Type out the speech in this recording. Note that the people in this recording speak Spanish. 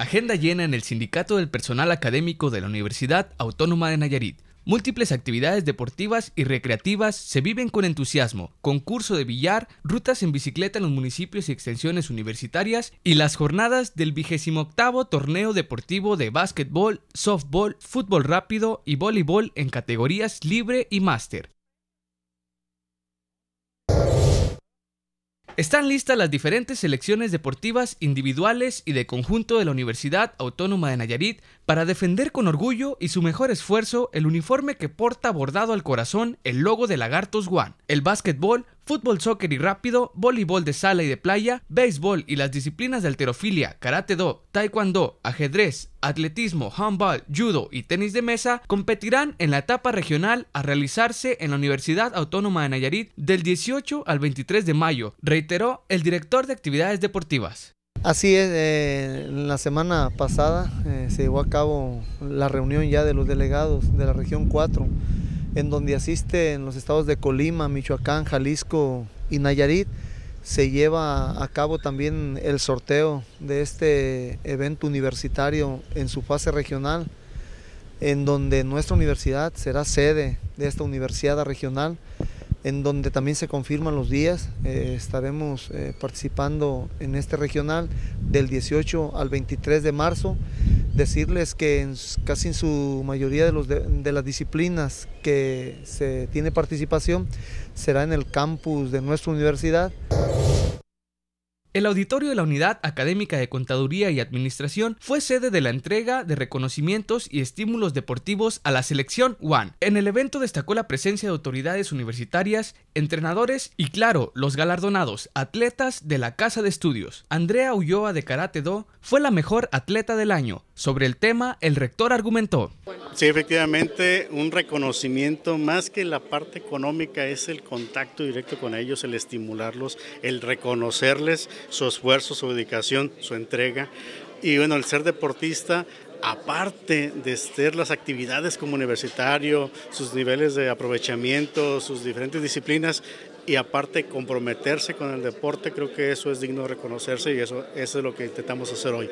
Agenda llena en el Sindicato del Personal Académico de la Universidad Autónoma de Nayarit. Múltiples actividades deportivas y recreativas se viven con entusiasmo, concurso de billar, rutas en bicicleta en los municipios y extensiones universitarias y las jornadas del 28 torneo deportivo de básquetbol, softball, fútbol rápido y voleibol en categorías libre y máster. Están listas las diferentes selecciones deportivas individuales y de conjunto de la Universidad Autónoma de Nayarit para defender con orgullo y su mejor esfuerzo el uniforme que porta bordado al corazón el logo de Lagartos One, El básquetbol fútbol, soccer y rápido, voleibol de sala y de playa, béisbol y las disciplinas de alterofilia, karate-do, taekwondo, ajedrez, atletismo, handball, judo y tenis de mesa competirán en la etapa regional a realizarse en la Universidad Autónoma de Nayarit del 18 al 23 de mayo, reiteró el director de actividades deportivas. Así es, eh, la semana pasada eh, se llevó a cabo la reunión ya de los delegados de la región 4 en donde asiste en los estados de Colima, Michoacán, Jalisco y Nayarit. Se lleva a cabo también el sorteo de este evento universitario en su fase regional, en donde nuestra universidad será sede de esta universidad regional, en donde también se confirman los días. Eh, estaremos eh, participando en este regional del 18 al 23 de marzo decirles que casi en su mayoría de, de, las disciplinas que se tiene participación será en el campus de nuestra universidad. El auditorio de la Unidad Académica de Contaduría y Administración fue sede de la entrega de reconocimientos y estímulos deportivos a la selección One. En el evento destacó la presencia de autoridades universitarias, entrenadores y claro, los galardonados, atletas de la Casa de Estudios. Andrea Ulloa de Karate Do fue la mejor atleta del año. Sobre el tema, el rector argumentó. Sí, efectivamente, un reconocimiento más que la parte económica es el contacto directo con ellos, el estimularlos, el reconocerles su esfuerzo, su dedicación, su entrega. Y bueno, el ser deportista aparte de ser las actividades como universitario, sus niveles de aprovechamiento, sus diferentes disciplinas y aparte comprometerse con el deporte, creo que eso es digno de reconocerse y eso, eso es lo que intentamos hacer hoy.